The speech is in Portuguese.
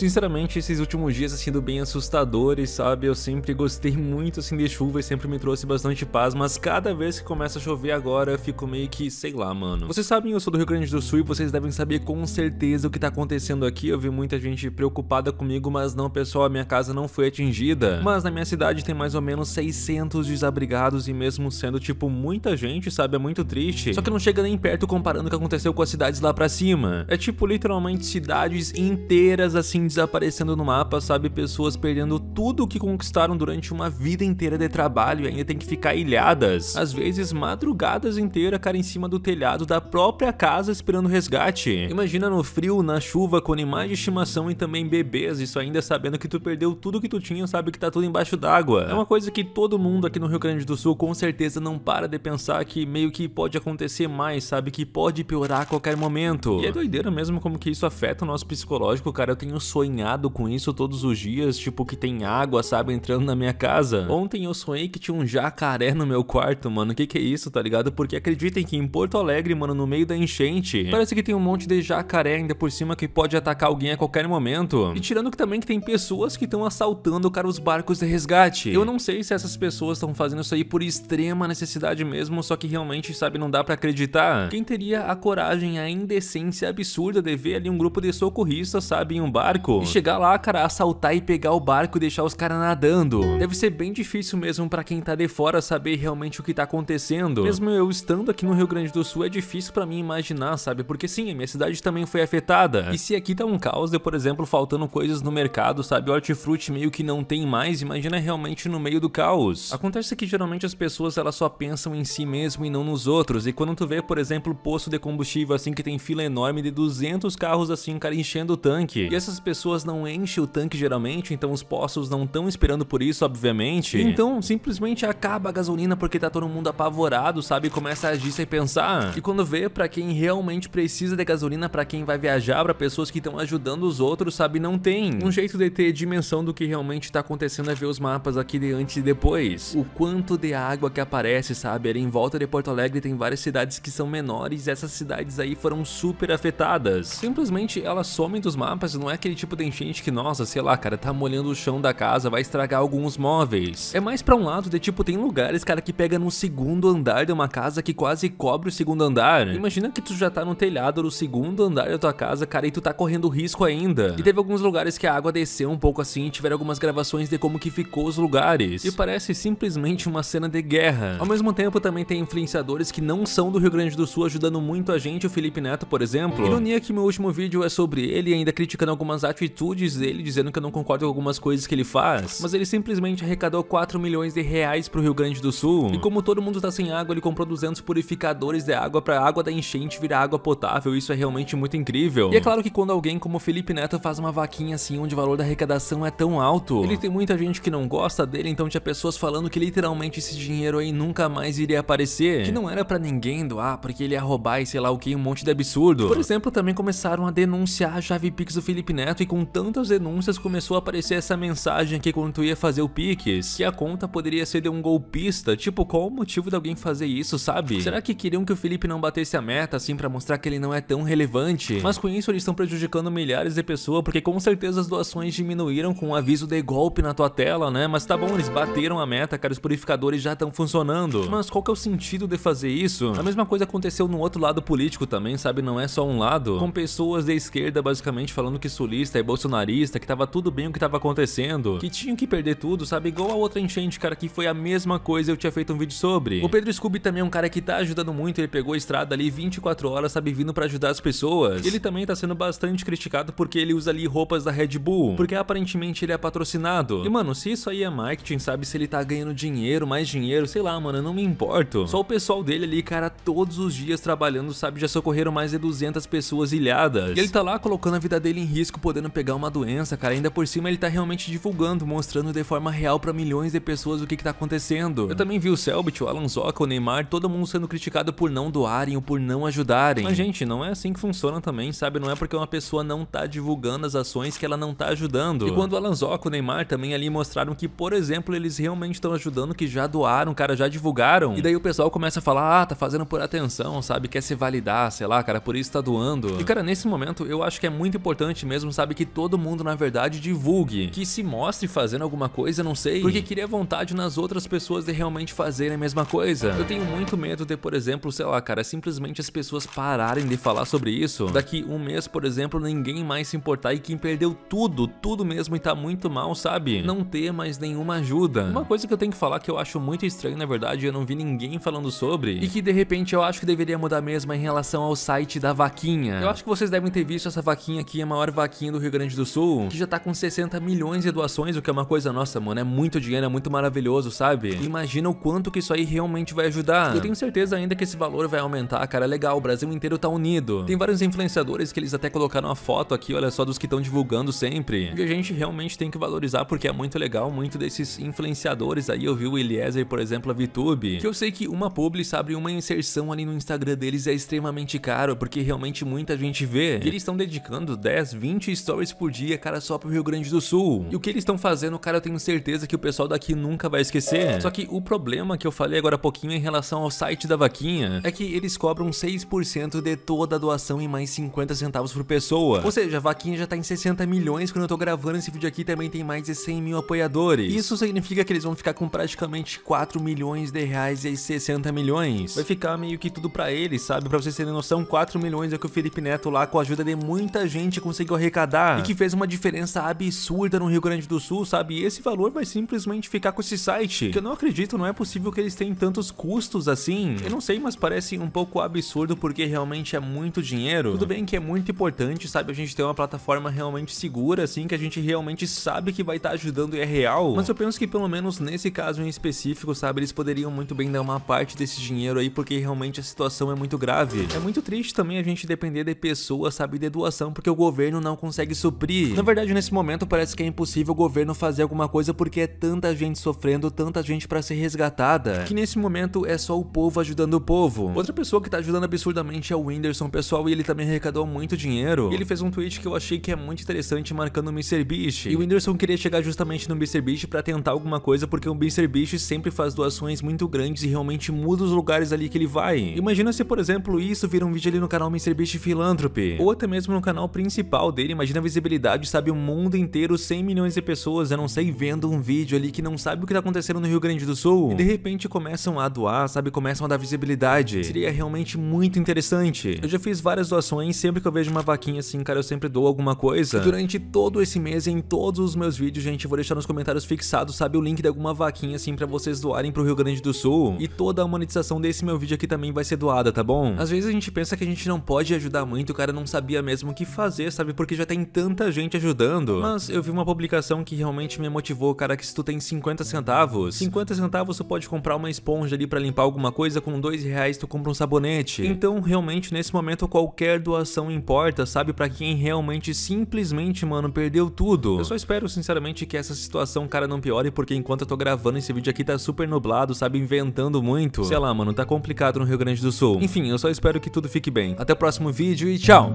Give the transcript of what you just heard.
Sinceramente, esses últimos dias têm assim, sido bem assustadores, sabe? Eu sempre gostei muito assim de chuva e sempre me trouxe bastante paz, mas cada vez que começa a chover agora, eu fico meio que, sei lá, mano. Vocês sabem, eu sou do Rio Grande do Sul e vocês devem saber com certeza o que tá acontecendo aqui. Eu vi muita gente preocupada comigo, mas não, pessoal, a minha casa não foi atingida. Mas na minha cidade tem mais ou menos 600 desabrigados e mesmo sendo, tipo, muita gente, sabe? É muito triste. Só que não chega nem perto comparando o que aconteceu com as cidades lá pra cima. É tipo, literalmente, cidades inteiras, assim, desaparecendo no mapa, sabe? Pessoas perdendo tudo o que conquistaram durante uma vida inteira de trabalho e ainda tem que ficar ilhadas. Às vezes, madrugadas inteiras, cara, em cima do telhado da própria casa esperando resgate. Imagina no frio, na chuva, com animais de estimação e também bebês, isso ainda sabendo que tu perdeu tudo que tu tinha, sabe que tá tudo embaixo d'água. É uma coisa que todo mundo aqui no Rio Grande do Sul com certeza não para de pensar que meio que pode acontecer mais, sabe? Que pode piorar a qualquer momento. E é doideira mesmo como que isso afeta o nosso psicológico, cara. Eu tenho sonho sonhado com isso todos os dias, tipo que tem água, sabe, entrando na minha casa. Ontem eu sonhei que tinha um jacaré no meu quarto, mano. Que que é isso, tá ligado? Porque acreditem que em Porto Alegre, mano, no meio da enchente, parece que tem um monte de jacaré ainda por cima que pode atacar alguém a qualquer momento. E tirando que também que tem pessoas que estão assaltando, cara, os barcos de resgate. Eu não sei se essas pessoas estão fazendo isso aí por extrema necessidade mesmo, só que realmente, sabe, não dá para acreditar. Quem teria a coragem, a indecência absurda de ver ali um grupo de socorristas, sabe, em um barco barco. E chegar lá, cara, assaltar e pegar o barco e deixar os caras nadando. Deve ser bem difícil mesmo pra quem tá de fora saber realmente o que tá acontecendo. Mesmo eu estando aqui no Rio Grande do Sul, é difícil pra mim imaginar, sabe? Porque sim, a minha cidade também foi afetada. E se aqui tá um caos de, por exemplo, faltando coisas no mercado, sabe? Hortifruti meio que não tem mais, imagina realmente no meio do caos. Acontece que geralmente as pessoas elas só pensam em si mesmo e não nos outros. E quando tu vê, por exemplo, posto de combustível assim que tem fila enorme de 200 carros assim, cara, enchendo o tanque. E essas pessoas pessoas não enchem o tanque geralmente, então os postos não estão esperando por isso, obviamente. Então simplesmente acaba a gasolina porque tá todo mundo apavorado, sabe? começa a agir sem pensar. E quando vê, para quem realmente precisa de gasolina, para quem vai viajar, para pessoas que estão ajudando os outros, sabe? Não tem. Um jeito de ter dimensão do que realmente tá acontecendo é ver os mapas aqui de antes e depois. O quanto de água que aparece, sabe? Ali em volta de Porto Alegre tem várias cidades que são menores, essas cidades aí foram super afetadas. Simplesmente elas somem dos mapas, não é aquele tipo tem gente que, nossa, sei lá, cara, tá molhando o chão da casa, vai estragar alguns móveis. É mais pra um lado de tipo, tem lugares, cara, que pega no segundo andar de uma casa que quase cobre o segundo andar. Imagina que tu já tá no telhado do segundo andar da tua casa, cara, e tu tá correndo risco ainda. E teve alguns lugares que a água desceu um pouco assim e tiveram algumas gravações de como que ficou os lugares. E parece simplesmente uma cena de guerra. Ao mesmo tempo, também tem influenciadores que não são do Rio Grande do Sul ajudando muito a gente, o Felipe Neto, por exemplo. Ironia que meu último vídeo é sobre ele, ainda criticando algumas atitudes dele, dizendo que eu não concordo com algumas coisas que ele faz, mas ele simplesmente arrecadou 4 milhões de reais pro Rio Grande do Sul. E como todo mundo tá sem água, ele comprou 200 purificadores de água pra água da enchente virar água potável, isso é realmente muito incrível. E é claro que quando alguém como Felipe Neto faz uma vaquinha assim, onde o valor da arrecadação é tão alto, ele tem muita gente que não gosta dele, então tinha pessoas falando que literalmente esse dinheiro aí nunca mais iria aparecer, que não era pra ninguém doar, porque ele ia roubar e sei lá o que, um monte de absurdo. Por exemplo, também começaram a denunciar a chave Pix do Felipe Neto, com tantas denúncias começou a aparecer essa mensagem aqui quando tu ia fazer o Piques que a conta poderia ser de um golpista, tipo, qual o motivo de alguém fazer isso, sabe? Será que queriam que o Felipe não batesse a meta, assim, pra mostrar que ele não é tão relevante? Mas com isso eles estão prejudicando milhares de pessoas, porque com certeza as doações diminuíram com o um aviso de golpe na tua tela, né? Mas tá bom, eles bateram a meta, cara, os purificadores já estão funcionando. Mas qual que é o sentido de fazer isso? A mesma coisa aconteceu no outro lado político também, sabe? Não é só um lado. Com pessoas da esquerda basicamente falando que sulista petista e bolsonarista, que tava tudo bem o que tava acontecendo, que tinham que perder tudo, sabe? Igual a outra enchente, cara, que foi a mesma coisa, eu tinha feito um vídeo sobre. O Pedro Scooby também é um cara que tá ajudando muito, ele pegou a estrada ali 24 horas, sabe, vindo pra ajudar as pessoas. Ele também tá sendo bastante criticado porque ele usa ali roupas da Red Bull, porque aparentemente ele é patrocinado. E, mano, se isso aí é marketing, sabe, se ele tá ganhando dinheiro, mais dinheiro, sei lá, mano, eu não me importo. Só o pessoal dele ali, cara, todos os dias trabalhando, sabe, já socorreram mais de 200 pessoas ilhadas. E ele tá lá colocando a vida dele em risco, podendo podendo pegar uma doença, cara. Ainda por cima ele tá realmente divulgando, mostrando de forma real para milhões de pessoas o que, que tá acontecendo. Eu também vi o Selbit, o Alan Zoca, o Neymar, todo mundo sendo criticado por não doarem ou por não ajudarem. Mas, gente, não é assim que funciona também, sabe? Não é porque uma pessoa não tá divulgando as ações que ela não tá ajudando. E quando o Alan Zoca, o Neymar também ali mostraram que, por exemplo, eles realmente estão ajudando, que já doaram, cara, já divulgaram. E daí o pessoal começa a falar, ah, tá fazendo por atenção, sabe? Quer se validar, sei lá, cara, por isso tá doando. E, cara, nesse momento eu acho que é muito importante mesmo, sabe? sabe? Que todo mundo, na verdade, divulgue. Que se mostre fazendo alguma coisa, não sei. Porque queria vontade nas outras pessoas de realmente fazerem a mesma coisa. Eu tenho muito medo de, por exemplo, sei lá, cara, simplesmente as pessoas pararem de falar sobre isso. Daqui um mês, por exemplo, ninguém mais se importar e quem perdeu tudo, tudo mesmo e tá muito mal, sabe? Não ter mais nenhuma ajuda. Uma coisa que eu tenho que falar que eu acho muito estranho, na verdade, eu não vi ninguém falando sobre. E que de repente eu acho que deveria mudar mesmo em relação ao site da vaquinha. Eu acho que vocês devem ter visto essa vaquinha aqui, a maior vaquinha do Rio Grande do Sul, que já tá com 60 milhões de doações, o que é uma coisa nossa, mano, é muito dinheiro, é muito maravilhoso, sabe? Imagina o quanto que isso aí realmente vai ajudar. Eu tenho certeza ainda que esse valor vai aumentar, cara, é legal, o Brasil inteiro tá unido. Tem vários influenciadores que eles até colocaram a foto aqui, olha só, dos que estão divulgando sempre. E a gente realmente tem que valorizar porque é muito legal, muito desses influenciadores aí, eu vi o Eliezer, por exemplo, a VTube, que eu sei que uma publi, sabe, uma inserção ali no Instagram deles é extremamente caro, porque realmente muita gente vê. E eles estão dedicando 10, 20 stories por dia, cara, só pro Rio Grande do Sul. E o que eles estão fazendo, cara, eu tenho certeza que o pessoal daqui nunca vai esquecer. É. Só que o problema que eu falei agora há pouquinho em relação ao site da vaquinha é que eles cobram 6% de toda a doação e mais 50 centavos por pessoa. Ou seja, a vaquinha já tá em 60 milhões quando eu tô gravando esse vídeo aqui também tem mais de 100 mil apoiadores. Isso significa que eles vão ficar com praticamente 4 milhões de reais e 60 milhões. Vai ficar meio que tudo pra eles, sabe? Pra vocês terem noção, 4 milhões é que o Felipe Neto lá com a ajuda de muita gente conseguiu arrecadar Canadá. E que fez uma diferença absurda no Rio Grande do Sul, sabe? E esse valor vai simplesmente ficar com esse site. Que eu não acredito, não é possível que eles tenham tantos custos assim. Eu não sei, mas parece um pouco absurdo porque realmente é muito dinheiro. Tudo bem que é muito importante, sabe? A gente ter uma plataforma realmente segura, assim, que a gente realmente sabe que vai estar tá ajudando e é real. Mas eu penso que pelo menos nesse caso em específico, sabe? Eles poderiam muito bem dar uma parte desse dinheiro aí porque realmente a situação é muito grave. É muito triste também a gente depender de pessoas, sabe? De doação porque o governo não consegue consegue suprir. Na verdade, nesse momento parece que é impossível o governo fazer alguma coisa porque é tanta gente sofrendo, tanta gente para ser resgatada, que nesse momento é só o povo ajudando o povo. Outra pessoa que tá ajudando absurdamente é o Whindersson, pessoal, e ele também arrecadou muito dinheiro. E ele fez um tweet que eu achei que é muito interessante, marcando o MrBeast. E o Whindersson queria chegar justamente no MrBeast para tentar alguma coisa, porque o MrBeast sempre faz doações muito grandes e realmente muda os lugares ali que ele vai. Imagina se, por exemplo, isso vira um vídeo ali no canal MrBeast Philanthropy, ou até mesmo no canal principal dele, imagina Imagina a visibilidade, sabe? O mundo inteiro, 100 milhões de pessoas, eu não sei, vendo um vídeo ali que não sabe o que tá acontecendo no Rio Grande do Sul. E de repente começam a doar, sabe? Começam a dar visibilidade. Seria realmente muito interessante. Eu já fiz várias doações, sempre que eu vejo uma vaquinha assim, cara, eu sempre dou alguma coisa. E durante todo esse mês, em todos os meus vídeos, gente, eu vou deixar nos comentários fixados, sabe? O link de alguma vaquinha assim pra vocês doarem pro Rio Grande do Sul. E toda a monetização desse meu vídeo aqui também vai ser doada, tá bom? Às vezes a gente pensa que a gente não pode ajudar muito, o cara não sabia mesmo o que fazer, sabe? Porque já tem tem tanta gente ajudando. Mas eu vi uma publicação que realmente me motivou, cara, que se tu tem 50 centavos, 50 centavos tu pode comprar uma esponja ali para limpar alguma coisa, com 2 reais tu compra um sabonete. Então, realmente, nesse momento, qualquer doação importa, sabe? para quem realmente, simplesmente, mano, perdeu tudo. Eu só espero, sinceramente, que essa situação, cara, não piore, porque enquanto eu tô gravando esse vídeo aqui, tá super nublado, sabe? Inventando muito. Sei lá, mano, tá complicado no Rio Grande do Sul. Enfim, eu só espero que tudo fique bem. Até o próximo vídeo e tchau!